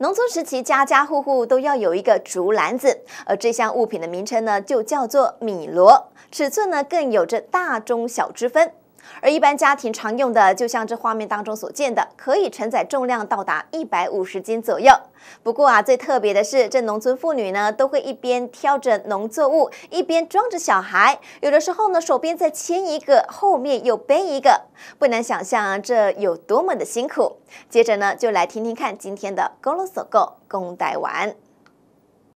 农村时期，家家户户都要有一个竹篮子，而这项物品的名称呢，就叫做米箩，尺寸呢更有着大、中、小之分。而一般家庭常用的，就像这画面当中所见的，可以承载重量到达一百五十斤左右。不过啊，最特别的是，这农村妇女呢，都会一边挑着农作物，一边装着小孩，有的时候呢，手边再牵一个，后面又背一个，不难想象这有多么的辛苦。接着呢，就来听听看今天的《公路所购》公仔完。